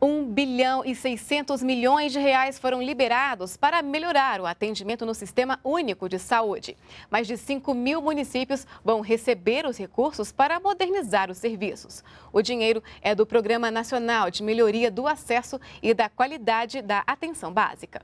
1 bilhão e 600 milhões de reais foram liberados para melhorar o atendimento no Sistema Único de Saúde. Mais de 5 mil municípios vão receber os recursos para modernizar os serviços. O dinheiro é do Programa Nacional de Melhoria do Acesso e da Qualidade da Atenção Básica.